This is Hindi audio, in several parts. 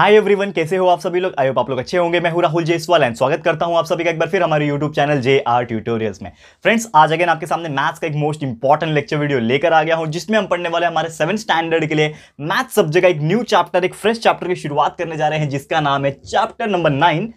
हाय एवरीवन कैसे हो आप सभी लोग होप आप लोग अच्छे होंगे मैं हूं राहुल जयसवाल एंड स्वागत करता हूं आप सभी का एक बार फिर हमारे YouTube channel J R tutorials में फ्रेंड्स आज अगेन आपके सामने मैथ्स का एक मोस्ट इंपॉर्टेंट लेक्चर वीडियो लेकर आ गया हूं जिसमें हम पढ़ने वाले हमारे सेवन स्टैंडर्ड के लिए मैथ्स सब्जेक्ट का एक न्यू चैप्टर एक फ्रेश चैप्टर की शुरुआत करने जा रहे हैं जिसका नाम है chapter number nine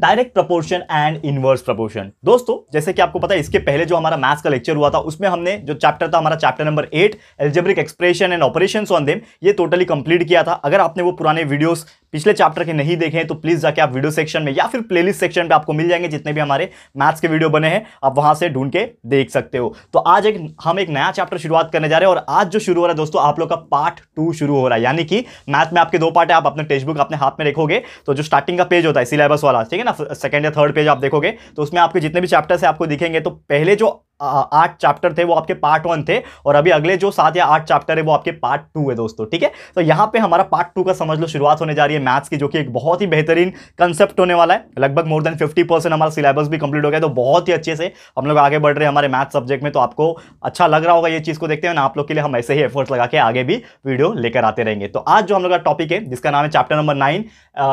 direct proportion and inverse proportion दोस्तों जैसे कि आपको पता है इसके पहले जो हमारा मैथ्स का लेक्चर हुआ था उसमें हमने जो चैप्टर था हमारा chapter number eight algebraic expression and operation on them ये टोटली कंप्लीट किया था अगर आपने वो पुराने वीडियोस पिछले चैप्टर के नहीं देखे तो प्लीज जाके आप वीडियो सेक्शन में या फिर प्लेलिस्ट सेक्शन पे आपको मिल जाएंगे जितने भी हमारे मैथ्स के वीडियो बने हैं आप वहां से ढूंढ के देख सकते हो तो आज एक हम एक नया चैप्टर शुरुआत करने जा रहे हैं और आज जो शुरू हो रहा है दोस्तों आप लोग का पार्ट टू शुरू हो रहा है यानी कि मैथ में आपके दो पार्ट है आप अपने टेक्स्ट बुक अपने हाथ में रखोगे तो जो स्टार्टिंग का पेज होता है सिलेबस वाला ठीक है ना सेकंड या थर्ड पेज आप देखोगे तो उसमें आपके जितने भी चैप्टर्स है आपको दिखेंगे तो पहले जो आठ चैप्टर थे वो आपके पार्ट वन थे और अभी अगले जो सात या आठ चैप्टर है वो आपके पार्ट टू है दोस्तों ठीक है तो यहाँ पे हमारा पार्ट टू का समझ लो शुरुआत होने जा रही है मैथ्स की जो कि एक बहुत ही बेहतरीन कंसेप्ट होने वाला है लगभग मोर देन फिफ्टी परसेंट हमारा सिलेबस भी कंप्लीट हो गया तो बहुत ही अच्छे से हम लोग आगे बढ़ रहे हैं हमारे मैथ सब्जेक्ट में तो आपको अच्छा लग रहा होगा ये चीज़ को देखते हैं ना आप लोग के लिए हम ऐसे ही एफर्ट्स लगा के आगे भी वीडियो लेकर आते रहेंगे तो आज जो हम लोग का टॉपिक है जिसका नाम है chapter number nine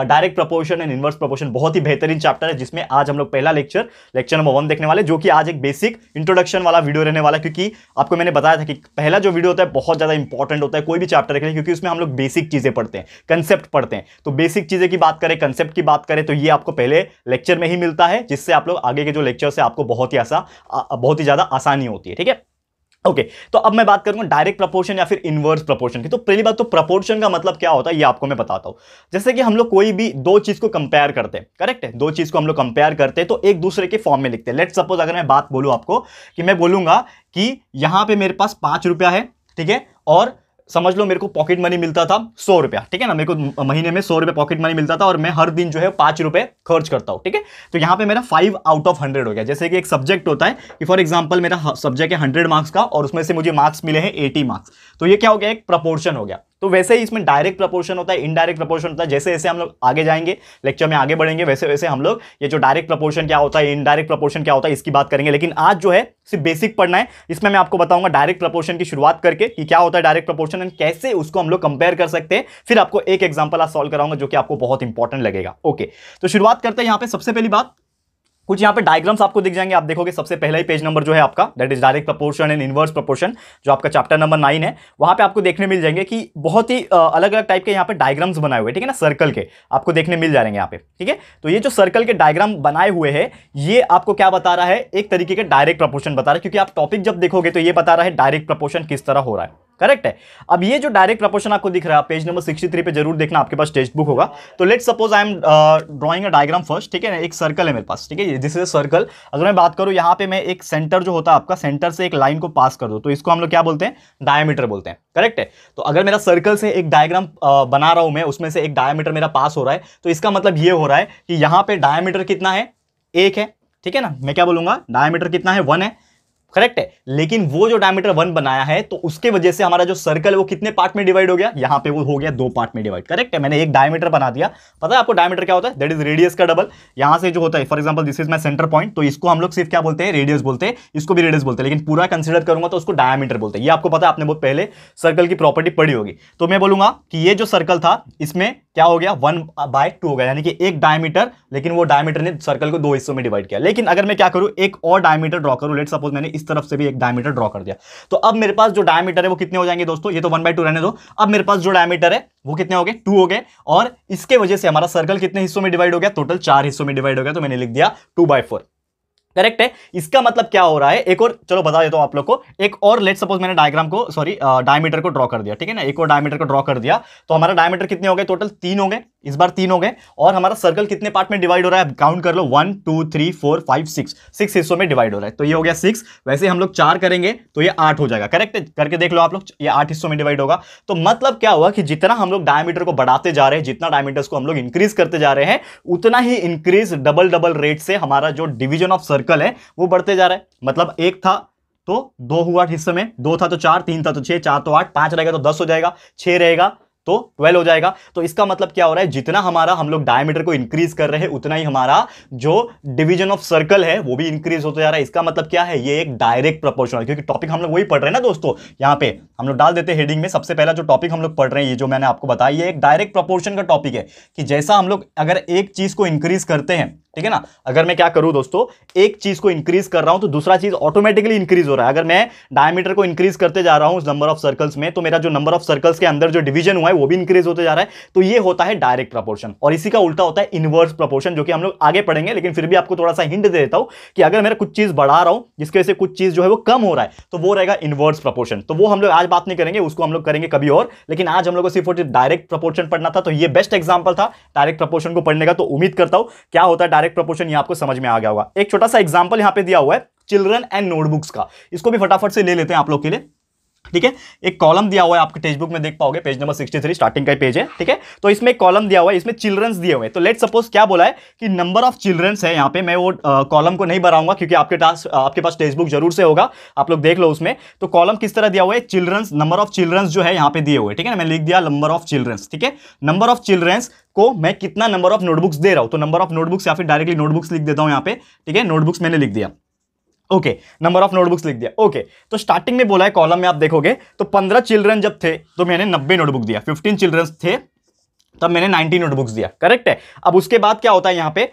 direct proportion and inverse proportion बहुत ही बेहतरीन चैप्टर है जिसमें आज हम लोग पहला लेक्चर लेक्चर नंबर वन देखने वाले जो कि आज एक बेसिक इंट्रोड इंट्रोडक्शन वाला वीडियो रहने वाला क्योंकि आपको मैंने बताया था कि पहला जो वीडियो होता है बहुत ज़्यादा इंपॉर्टेंट होता है कोई भी चैप्टर के लिए क्योंकि उसमें हम लोग बेसिक चीज़ें पढ़ते हैं कंसेप्ट पढ़ते हैं तो बेसिक चीज़ें की बात करें कंसेप्ट की बात करें तो ये आपको पहले लेक्चर में ही मिलता है जिससे आप लोग आगे के जो लेक्चर है आपको बहुत ही आसा बहुत ही ज़्यादा आसानी होती है ठीक है ओके okay, तो अब मैं बात करूंगा डायरेक्ट प्रपोर्शन या फिर इनवर्स प्रपोर्शन की तो पहली बात तो प्रपोर्शन का मतलब क्या होता है ये आपको मैं बताता हूँ जैसे कि हम लोग कोई भी दो चीज़ को कंपेयर करते हैं करेक्ट है दो चीज़ को हम लोग कंपेयर करते हैं तो एक दूसरे के फॉर्म में लिखते हैं लेट सपोज अगर मैं बात बोलूँ आपको कि मैं बोलूंगा कि यहां पर मेरे पास पांच रुपया है ठीक है और समझ लो मेरे को पॉकेट मनी मिलता था सौ रुपया ठीक है ना मेरे को महीने में सौ रुपये पॉकेट मनी मिलता था और मैं हर दिन जो है पाँच रुपये खर्च करता हूँ ठीक है तो यहाँ पे मेरा फाइव आउट ऑफ हंड्रेड हो गया जैसे कि एक सब्जेक्ट होता है कि फॉर एग्जाम्पल मेरा सब्जेक्ट है हंड्रेड मार्क्स का और उसमें से मुझे मार्क्स मिले हैं एटी मार्क्स तो ये क्या हो गया एक प्रपोर्शन हो गया तो वैसे ही इसमें डायरेक्ट प्रपोर्शन होता है इनडायरेक्ट प्रपोर्शन होता है जैसे जैसे हम लोग आगे जाएंगे लेक्चर में आगे बढ़ेंगे वैसे वैसे हम लोग ये जो डायरेक्ट प्रपोर्शन क्या होता है इनडायरेक्ट प्रपोर्शन क्या होता है इसकी बात करेंगे लेकिन आज जो है सिर्फ बेसिक पढ़ना है इसमें मैं आपको बताऊंगा डायरेक्ट प्रपोर्शन की शुरुआत करके कि क्या होता है डायरेक्ट प्रपोर्शन एंड कैसे उसको हम लोग कंपेयर कर सकते हैं फिर आपको एक एग्जाम्पल आज सॉल्व कराऊंगा जो कि आपको बहुत इंपॉर्टेंट लगेगा ओके तो शुरुआत करते हैं यहाँ पे सबसे पहली बात कुछ यहाँ पे डायग्राम्स आपको दिख जाएंगे आप देखोगे सबसे पहला ही पेज नंबर जो है आपका that is direct proportion and inverse proportion जो आपका चैप्टर नंबर नाइन है वहाँ पे आपको देखने मिल जाएंगे कि बहुत ही अलग अलग टाइप के यहाँ पे डायग्राम्स बनाए हुए ठीक है ना सर्कल के आपको देखने मिल जाएंगे यहाँ पे ठीक है तो ये जो सर्कल के डायग्राम बनाए हुए है ये आपको क्या बता रहा है एक तरीके का डायरेक्ट प्रपोर्शन बता रहा है क्योंकि आप टॉपिक जब देखोगे तो ये बता रहा है डायरेक्ट प्रपोर्शन किस तरह हो रहा है करेक्ट है अब ये जो डायरेक्ट प्रपोर्शन आपको दिख रहा है पेज नंबर सिक्सटी थ्री पे जरूर देखना आपके पास टेक्स्ट बुक होगा तो let suppose I am drawing a diagram first ठीक है ना एक सर्कल है मेरे पास ठीक है दिस इज सर्कल अगर मैं बात करूँ यहाँ पे मैं एक सेंटर जो होता है आपका सेंटर से एक लाइन को पास कर दो तो इसको हम लोग क्या बोलते हैं डायमीटर बोलते हैं करेक्ट है तो अगर मेरा सर्कल से एक डायग्राम uh, बना रहा हूँ मैं उसमें से एक डायमीटर मेरा पास हो रहा है तो इसका मतलब ये हो रहा है कि यहाँ पे डायमीटर कितना है एक है ठीक है ना मैं क्या बोलूंगा डायमीटर कितना है वन है करेक्ट है लेकिन वो जो डायमीटर वन बनाया है तो उसके वजह से हमारा जो सर्कल वो कितने पार्ट में डिवाइड हो गया यहां पे वो हो गया दो पार्ट में डिवाइड करेक्ट है मैंने एक डायमीटर बना दिया पता है आपको डायमीटर क्या होता है दैट इज रेडियस का डबल यहां से जो होता है for example this is my centre point तो इसको हम लोग सिर्फ क्या बोलते हैं रेडियस बोलते हैं इसको भी रेडियस बोलते हैं लेकिन पूरा कंसिडर करूंगा तो उसको डायमीटर बोलते हैं ये आपको पता है आपने बहुत पहले सर्कल की प्रॉपर्टी पड़ी होगी तो मैं बोलूंगा कि ये जो सर्कल था इसमें क्या हो गया वन बाय टू हो गया यानी कि एक डायमीटर लेकिन वो डायमीटर ने सर्कल को दो हिस्सों में डिवाइड किया लेकिन अगर मैं क्या करूं एक और डायमीटर ड्रॉ करूं लेट सपोज मैंने इस तरफ से भी एक डायमीटर ड्रॉ कर दिया तो अब मेरे पास जो डायमीटर है वो कितने हो जाएंगे दोस्तों ये तो वन बाय टू रहने दो अब मेरे पास जो डायमीटर है वो कितने हो गए टू हो गए और इसके वजह से हमारा सर्कल कितने हिस्सों में डिवाइड हो गया टोटल चार हिस्सों में डिवाइड हो गया तो मैंने लिख दिया टू बाय फोर करेक्ट है इसका मतलब क्या हो रहा है एक और चलो बता देता हूं आप लोग को एक और लेट सपोज मैंने डायग्राम को सॉरी डायमीटर को ड्रॉ कर दिया ठीक है ना एक और डायमीटर को ड्रॉ कर दिया तो हमारा डायमीटर कितने हो गए टोटल तीन हो गए इस बार तीन हो गए और हमारा सर्कल कितने पार्ट में डिवाइड हो रहा है काउंट कर लो one two three four five six six हिस्सों में डिवाइड हो रहा है तो ये हो गया सिक्स वैसे हम लोग चार करेंगे तो ये आठ हो जाएगा करेक्ट करके देख लो आप लोग ये आठ हिस्सों में डिवाइड होगा तो मतलब क्या हुआ कि जितना हम लोग डायमीटर को बढ़ाते जा रहे हैं जितना डायमीटर को हम लोग इंक्रीज करते जा रहे हैं उतना ही इंक्रीज डबल डबल रेट से हमारा जो डिविजन ऑफ सर्कल है वो बढ़ते जा रहा है मतलब एक था तो दो हुआ हिस्से में दो था तो चार तीन था तो छह चार तो आठ पांच रहेगा तो दस हो जाएगा छह रहेगा तो ट्वेल्व हो जाएगा तो इसका मतलब क्या हो रहा है जितना हमारा हम लोग डायमीटर को इंक्रीज कर रहे हैं उतना ही हमारा जो डिवीजन ऑफ सर्कल है वो भी इंक्रीज होता जा रहा है इसका मतलब क्या है ये एक डायरेक्ट प्रोपोर्शनल क्योंकि टॉपिक हम लोग वही पढ़ रहे हैं ना दोस्तों यहां पे हम लोग डाल देते हेडिंग में सबसे पहला जो टॉपिक हम लोग पढ़ रहे हैं ये जो मैंने आपको बताया ये एक डायरेक्ट प्रपोर्शन का टॉपिक है कि जैसा हम लोग अगर एक चीज को इंक्रीज करते हैं ठीक है ना अगर मैं क्या करूं दोस्तों एक चीज को इंक्रीज कर रहा हूं तो दूसरा चीज ऑटोमेटिकली इंक्रीज हो रहा है अगर मैं डायमीटर को इंक्रीज करते जा रहा हूं उस नंबर ऑफ सर्कल्स में तो मेरा जो नंबर ऑफ सर्कल्स के अंदर जो डिवीजन हुआ है वो भी इंक्रीज होते जा रहा है तो ये होता है डायरेक्ट प्रपोर्शन और इसी का उल्टा होता है इनवर्स प्रपोर्शन जो कि हम लोग आगे पढ़ेंगे लेकिन फिर भी आपको थोड़ा सा हिंट दे देता हूं कि अगर मेरा कुछ चीज बढ़ा रहा हूं जिसकी वजह से कुछ चीज जो है वो कम हो रहा है तो वो रहेगा इनवर्स प्रपोर्शन तो वो हम लोग आज बात नहीं करेंगे उसको हम लोग करेंगे कभी और लेकिन आज हम लोग को सिर्फ डायरेक्ट प्रपोर्शन पढ़ना था तो ये बेस्ट एग्जाम्पल था डायरेक्ट प्रपोर्शन को पढ़ने का तो उम्मीद करता हूं क्या होता है डायरेक्ट करेक्ट प्रपोर्शन आपको समझ में आ गया होगा एक छोटा सा एग्जाम्पल यहाँ पे दिया हुआ है चिल्ड्रन एंड नोटबुक्स का इसको भी फटाफट से ले लेते हैं आप लोग के लिए ठीक है एक कॉलम दिया हुआ है आपके टेक्स्ट बुक में देख पाओगे पेज नंबर 63 स्टार्टिंग का पेज है ठीक है तो इसमें एक कॉलम दिया हुआ है इसमें चिल्ड्रंस दिए हुए हैं तो लेट सपोज क्या बोला है कि नंबर ऑफ चिल्ड्रंस है यहाँ पे मैं वो कॉलम को नहीं बनाऊंगा क्योंकि आपके पास आपके पास टेक्स्ट बुक जरूर से होगा आप लोग देख लो उसमें तो कॉलम किस तरह दिया हुआ है चिल्ड्रंस नंबर ऑफ चिल्ड्रंस जो है यहाँ पे दिए हुए ठीक है ना मैं लिख दिया नंबर ऑफ चिल्ड्रंस ठीक है नंबर ऑफ चिल्ड्रंस को मैं कितना नंबर ऑफ नोटबुक्स दे रहा हूं तो नंबर ऑफ नोटबुक्स या फिर डायरेक्टली नोटबुक्स लिख देता हूं यहां पे ठीक है नोटबुक्स मैंने लिख दिया ओके नंबर ऑफ नोटबुक्स लिख दिया ओके okay, तो स्टार्टिंग में बोला है कॉलम में आप देखोगे तो पंद्रह चिल्ड्रन जब थे तो मैंने नब्बे नोटबुक दिया फिफ्टीन चिल्ड्रन थे तब मैंने नाइनटीन नोटबुक्स दिया करेक्ट है अब उसके बाद क्या होता है यहां पर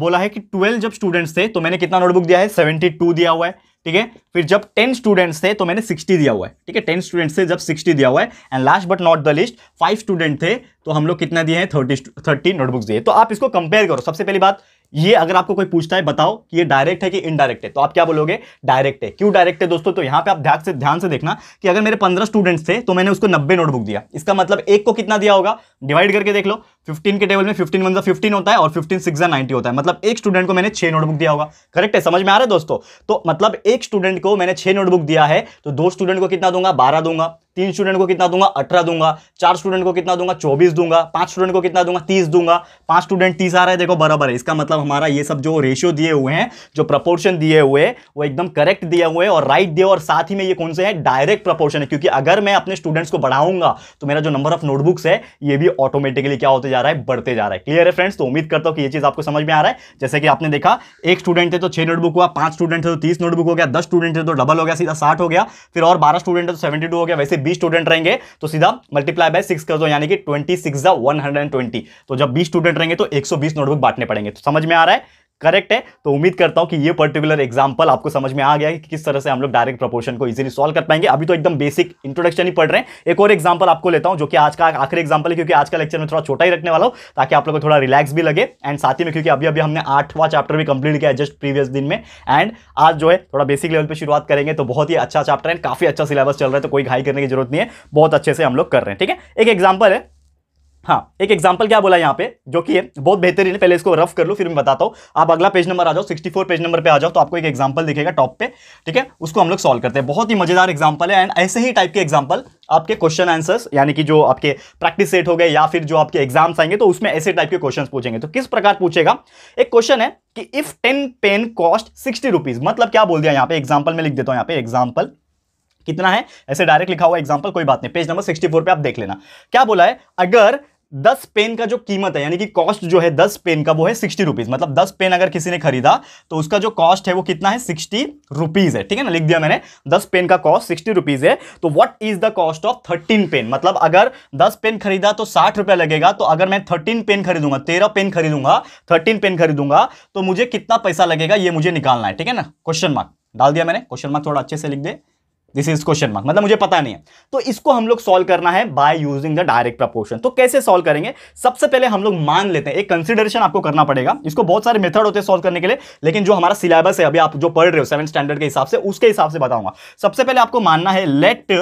बोला है कि ट्वेल्व जब स्टूडेंट्स थे तो मैंने कितना नोटबुक दिया है सेवेंटी टू दिया हुआ है ठीक है फिर जब टेन स्टूडेंट्स थे तो मैंने सिक्सटी दिया हुआ है ठीक है टेन स्टूडेंट्स थे जब सिक्सटी दिया हुआ है and last but not the least five student थे तो हम लोग कितना दिए हैं थर्टी थर्टी नोटबुक्स दिए तो आप इसको कंपेयर करो सबसे पहली बात ये अगर आपको कोई पूछता है बताओ कि ये डायरेक्ट है कि इनडायरेक्ट है तो आप क्या बोलोगे डायरेक्ट है क्यों डायरेक्ट है दोस्तों तो यहाँ पे आप ध्यान से ध्यान से देखना कि अगर मेरे पंद्रह स्टूडेंट्स थे तो मैंने उसको नब्बे नोटबुक दिया इसका मतलब एक को कितना दिया होगा डिवाइड करके देख लो 15 के टेबल में 15 वन फिफ्टीन होता है और 15 सिक्स नाइनटी होता है मतलब एक स्टूडेंट को मैंने छह नोटबुक दिया होगा करेक्ट है समझ में आ रहा है दोस्तों तो मतलब एक स्टूडेंट को मैंने छह नोटबुक दिया है तो दो स्टूडेंट को कितना दूंगा बारह दूंगा तीन स्टूडेंट को कितना दूंगा अठारह दूंगा चार स्टूडेंट को कितना दूंगा चौबीस दूंगा पांच स्टूडेंट को कितना दूंगा तीस दूंगा पांच स्टूडेंट तीस आ रहा है देखो बराबर है इसका मतलब हमारा ये सब जो रेशियो दिए हुए हैं जो प्रपोर्शन दिए हुए वो एकदम करेक्ट दिए हुए और राइट दिए और साथ ही में ये कौन से है डायरेक्ट प्रपोर्शन है क्योंकि अगर मैं अपने स्टूडेंट्स को बढ़ाऊंगा तो मेरा जो नंबर ऑफ नोटबुक्स है ये भी ऑटोमेटिकली क्या होते जा जा रहा है बढ़ते जा रहा है क्लियर है फ्रेंड्स तो उम्मीद करता हूँ कि ये चीज़ आपको समझ में आ रहा है जैसे कि आपने देखा एक स्टूडेंट थे तो छह नोटबुक हुआ पांच स्टूडेंट थे तो तीस नोटबुक हो गया दस स्टूडेंट थे तो डबल हो गया सीधा साठ हो गया फिर और बारह स्टूडेंट है तो सेवेंटी हो गया वैसे बीस स्टूडेंट रहेंगे तो सीधा मल्टीप्लाई बाय सिक्स कर दो यानी कि twenty six one hundred twenty तो जब बीस स्टूडेंट रहेंगे तो एक सौ नोटबुक बांटने पड़ेंगे तो समझ में आ रहा है करेक्ट है तो उम्मीद करता हूँ कि ये पर्टिकुलर एग्जाम्पल आपको समझ में आ गया कि किस तरह से हम लोग डायरेक्ट प्रोपोर्शन को इजीली सॉल्व कर पाएंगे अभी तो एकदम बेसिक इंट्रोडक्शन ही पढ़ रहे हैं एक और एग्जाम्पल आपको लेता हूँ जो कि आज का आखिरी एग्जाम्पल है क्योंकि आज का लेक्चर में थोड़ा छोटा ही रखने वाला हूँ ताकि आप लोग को थोड़ा रिलैक्स भी लगे एंड साथ ही में क्योंकि अभी अभी हमने आठवां चैप्टर भी कंप्लीट किया जस्ट प्रीवियस दिन में एंड आज जो है थोड़ा बेसिक लेवल पर शुरुआत करेंगे तो बहुत ही अच्छा चैप्टर है काफी अच्छा सिलेबस चल रहा है तो कोई घाई करने की जरूरत नहीं है बहुत अच्छे से हम लोग कर रहे हैं ठीक है एक एग्जाम्पल है हाँ एक एग्जाम्पल क्या बोला यहाँ पे जो कि बहुत बेहतरीन है पहले इसको रफ कर लो फिर मैं बताता हूँ आप अगला पेज नंबर आ जाओ 64 पेज नंबर पे आ जाओ तो आपको एक एग्जाम्पल दिखेगा टॉप पे ठीक है उसको हम लोग सॉल्व करते हैं बहुत ही मजेदार एग्जाम्पल है एंड ऐसे ही टाइप के एग्जाम्पल आपके क्वेश्चन आंसर्स यानी कि जो आपके प्रैक्टिस सेट हो गए या फिर जो आपके एग्जाम्स आएंगे तो उसमें ऐसे टाइप के क्वेश्चन पूछेंगे तो किस प्रकार पूछेगा एक क्वेश्चन है कि if ten pen cost sixty rupees मतलब क्या बोल दिया यहाँ पे एग्जाम्पल में लिख देता हूँ यहाँ पे एग्जाम्पल कितना है ऐसे डायरेक्ट लिखा हुआ एग्जाम्पल कोई बात नहीं पेज नंबर 64 पे आप देख लेना क्या बोला है अगर दस पेन का जो कीमत है यानी कि कॉस्ट जो है दस पेन का वो है सिक्सटी रुपीज़ मतलब दस पेन अगर किसी ने खरीदा तो उसका जो कॉस्ट है वो कितना है सिक्सटी रुपीज़ है ठीक है ना लिख दिया मैंने दस पेन का कॉस्ट सिक्सटी रुपीज़ है तो what is the cost of thirteen pen मतलब अगर दस पेन खरीदा तो साठ रुपया लगेगा तो अगर मैं थर्टीन पेन खरीदूंगा तेरह पेन खरीदूंगा थर्टीन पेन खरीदूंगा तो मुझे कितना पैसा लगेगा ये मुझे निकालना है ठीक है ना क्वेश्चन मार्क डाल दिया मैंने क्वेश्चन मार्क थोड़ा अच्छे से लिख दे दिस इज क्वेश्चन मार्क मतलब मुझे पता नहीं है तो इसको हम लोग सॉल्व करना है by using the direct proportion तो कैसे सॉल्व करेंगे सबसे पहले हम लोग मान लेते हैं एक कंसिडरेशन आपको करना पड़ेगा इसको बहुत सारे मेथड होते हैं सॉल्व करने के लिए लेकिन जो हमारा सिलेबस है अभी आप जो पढ़ रहे हो सेवन स्टैंडर्ड के हिसाब से उसके हिसाब से बताऊंगा सबसे पहले आपको मानना है लेट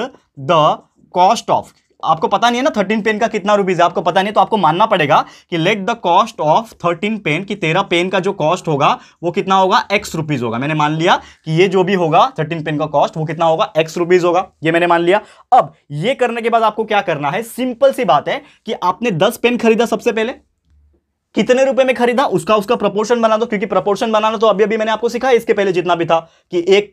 द कॉस्ट ऑफ आपको पता नहीं है ना थर्टीन पेन का कितना रुपीज़ है आपको पता नहीं तो आपको मानना पड़ेगा कि let the cost of thirteen pen कि तेरह पेन का जो कॉस्ट होगा वो कितना होगा एक्स रुपीज़ होगा मैंने मान लिया कि ये जो भी होगा थर्टीन पेन का कॉस्ट वो कितना होगा एक्स रुपीज़ होगा ये मैंने मान लिया अब ये करने के बाद आपको क्या करना है सिंपल सी बात है कि आपने दस पेन खरीदा सबसे पहले कितने रुपए में खरीदा उसका उसका प्रोपोर्शन बना दो क्योंकि प्रोपोर्शन बनाना तो अभी अभी मैंने आपको सिखा इसके पहले जितना भी था कि एक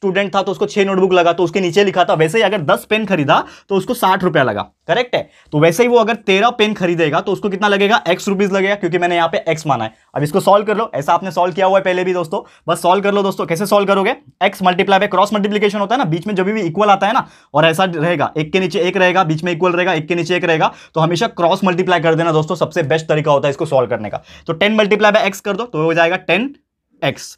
स्टूडेंट था तो उसको छह नोटबुक लगा तो उसके नीचे लिखा था वैसे ही अगर दस पेन खरीदा तो उसको साठ रुपया लगा करेक्ट है तो वैसे ही वो अगर तेरह पेन खरीदेगा तो उसको कितना लगेगा एक्स रुपीज़ लगेगा क्योंकि मैंने यहाँ पे एक्स माना है अब इसको सॉल्व कर लो ऐसा आपने सॉल्व किया हुआ है पहले भी दोस्तों बस सॉल्व कर लो दोस्तों कैसे सॉल्व करोगे X multiply by cross multiplication होता है ना बीच में जब भी इक्वल आता है ना और ऐसा रहेगा एक के नीचे एक रहेगा बीच में इक्वल रहेगा एक के नीचे एक रहेगा तो हमेशा क्रॉस मल्टीप्लाई कर देना दोस्तों सबसे बेस्ट तरीका होता है इसको सॉल्व करने का तो टेन मल्टीप्लाई बाय एक्स कर दो तो हो जाएगा ten X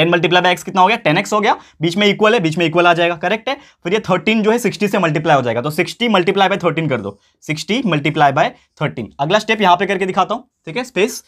ten multiply by X कितना हो गया टेन एक्स हो गया बीच में इक्वल है बीच में इक्वल आ जाएगा करेक्ट है फिर ये थर्टीन जो है सिक्सटी से मल्टीप्लाई हो जाएगा तो सिक्सटी मल्टीप्लाई बाय थर्टीन कर दो सिक्सटी मल्टीप्लाई बाय थर्टीन अगला स्टेप यहाँ पे करके दिखाता हूँ ठीक है स्पेस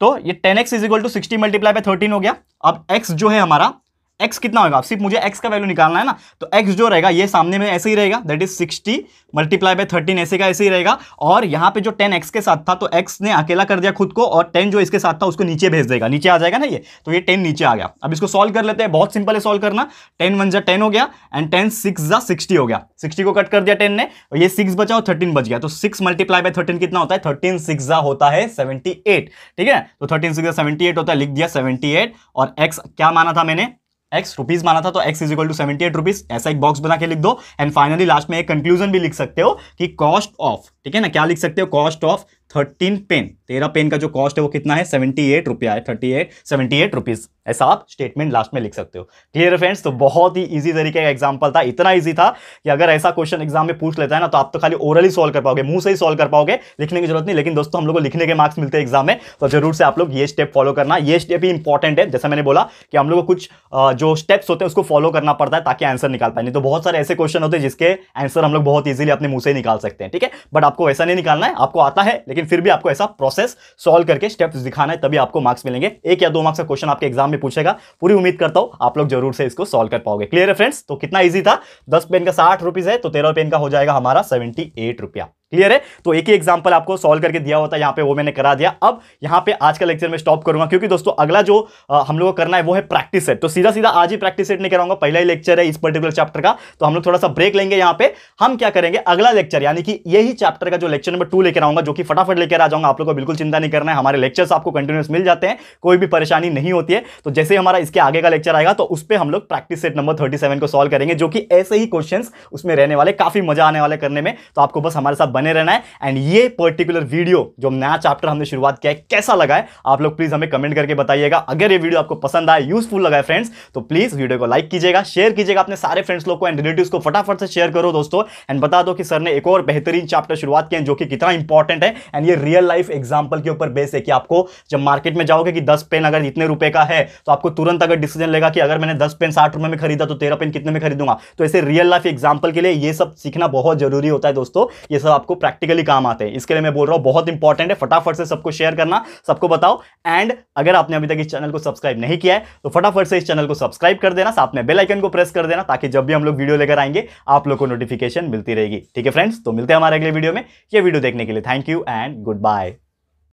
तो ये ten X is equal to sixty multiply by thirteen हो गया अब एक्स जो है हमारा एक्स कितना होगा सिर्फ मुझे एक्स का वैल्यू निकालना है ना तो एक्स जो रहेगा ये सामने में ऐसे ही रहेगा that is sixty multiply by thirteen ऐसे का ऐसे ही रहेगा और यहाँ पे जो टेन एक्स के साथ था तो एक्स ने अकेला कर दिया खुद को और टेन जो इसके साथ था उसको नीचे भेज देगा नीचे आ जाएगा ना ये तो ये टेन नीचे आ गया अब इसको सॉल्व कर लेते हैं बहुत सिंपल है सॉल्व करना टेन वन जा हो गया एंड टेन सिक्स जा हो गया सिक्सटी को कट कर दिया टेन ने और ये सिक्स बचा और थर्टीन बच गया तो सिक्स मल्टीप्लाई बाय थर्टीन कितना होता है थर्टीन सिक्स जा होता है सेवेंटी एट ठीक है तो थर्टीन सिक्स जा एट होता है लिख दिया सेवेंटी एट और एक्स क्या माना था मैंने एक्स रुपीज माना था तो x is equal to seventy eight rupees ऐसा एक बॉक्स बना के लिख दो एंड फाइनली लास्ट में एक कंक्लूजन भी लिख सकते हो कि कॉस्ट ऑफ ठीक है ना क्या लिख सकते हो कॉस्ट ऑफ थर्टीन पेन तेरह पेन का जो कॉस्ट है वो कितना है सेवेंटी एट रुपया है thirty eight seventy eight rupees ऐसा आप स्टेटमेंट लास्ट में लिख सकते हो क्लियर है फ्रेंड्स तो बहुत ही इजी तरीके का एग्जाम्पल था इतना इजी था कि अगर ऐसा क्वेश्चन एग्जाम में पूछ लेता है ना तो आप तो खाली ओरली सॉल्व कर पाओगे मुंह से ही सॉल्व कर पाओगे लिखने की जरूरत नहीं लेकिन दोस्तों हम लोग को लिखने के मार्क्स मिलते हैं एग्जाम में तो जरूर से आप लोग ये स्टेप फॉलो करना ये स्टेप ही इंपॉर्टेंट है जैसा मैंने बोला कि हम लोग को कुछ जो स्टेप्स होते हैं उसको फॉलो करना पड़ता है ताकि आंसर निकाल पाए नहीं तो बहुत सारे ऐसे क्वेश्चन होते हैं जिसके आंसर हम लोग बहुत ईजिली अपने मुंह से निकाल सकते हैं ठीक है बट आपको वैसा नहीं निकालना है आपको आता है लेकिन लेकिन फिर भी आपको ऐसा प्रोसेस सॉल्व करके स्टेप्स दिखाना है तभी आपको मार्क्स मिलेंगे एक या दो मार्क्स का क्वेश्चन आपके एग्जाम में पूछेगा पूरी उम्मीद करता हूं आप लोग जरूर से इसको सॉल्व कर पाओगे क्लियर है फ्रेंड्स तो कितना ईजी था दस पेन का साठ है तो तेरह पेन का हो जाएगा हमारा सेवेंटी एट रुपया क्लियर है तो एक ही एग्जाम्पल आपको सॉल्व करके दिया होता है यहाँ पे वो मैंने करा दिया अब यहाँ पे आज का लेक्चर में स्टॉप करूंगा क्योंकि दोस्तों अगला जो आ, हम लोग को करना है वो है प्रैक्टिस सेट तो सीधा सीधा आज ही प्रैक्टिस सेट नहीं कराऊंगा पहला ही लेक्चर है इस पर्टिकुलर चैप्टर का तो हम लोग थोड़ा सा ब्रेक लेंगे यहाँ पे हम क्या करेंगे अगला लेक्चर यानी कि यही चैप्टर का जो लेक्चर नंबर टू लेकर आऊंगा जो कि फटाफट लेकर आ जाऊंगा आप लोग को बिल्कुल चिंता नहीं करना है हमारे लेक्चर्स आपको कंटिन्यूस मिल जाते हैं कोई भी परेशानी नहीं होती है तो जैसे हमारा इसके आगे का लेक्चर आएगा तो उस पर हम लोग प्रैक्टिस सेट नंबर थर्टी को सॉल्व करेंगे जो कि ऐसे ही क्वेश्चन उसमें रहने वाले काफी मजा आने वाले करने में तो आपको बस हमारे साथ बने रहना है एंड ये पर्टिकुलर वीडियो जो नया चैप्टर हमने शुरुआत किया है कैसा लगा है आप लोग प्लीज़ हमें कमेंट करके बताइएगा अगर ये वीडियो आपको पसंद आए यूजफुल लगा है फ्रेंड्स तो प्लीज़ वीडियो को लाइक कीजिएगा शेयर कीजिएगा अपने सारे फ्रेंड्स लोग को एंड रिलेटिव को फटाफट से शेयर करो दोस्तों एंड बता दो कि सर ने एक और बेहतरीन चैप्टर शुरुआत किया जो कि कितना इंपॉर्टेंट है एंड ये रियल लाइफ एग्जाम्पल के ऊपर बेस है कि आपको जब मार्केट में जाओगे कि दस पेन अगर इतने रुपए का है तो आपको तुरंत अगर डिसीजन लेगा कि अगर मैंने दस पेन साठ रुपए में खरीदा तो तेरह पेन कितने में खरीदूंगा तो ऐसे रियल लाइफ एग्जाम्पल के लिए ये सब सीखना बहुत जरूरी होता है दोस्तों ये सब आप आपको प्रैक्टिकली काम आते हैं इसके लिए मैं बोल रहा हूँ बहुत इंपॉर्टेंट है फटाफट से सबको शेयर करना सबको बताओ एंड अगर आपने अभी तक इस चैनल को सब्सक्राइब नहीं किया है तो फटाफट से इस चैनल को सब्सक्राइब कर देना साथ में बेलाइकन को प्रेस कर देना ताकि जब भी हम लोग वीडियो लेकर आएंगे आप लोग को नोटिफिकेशन मिलती रहेगी ठीक है फ्रेंड्स तो मिलते हैं हमारे अगले वीडियो में ये वीडियो देखने के लिए thank you and good bye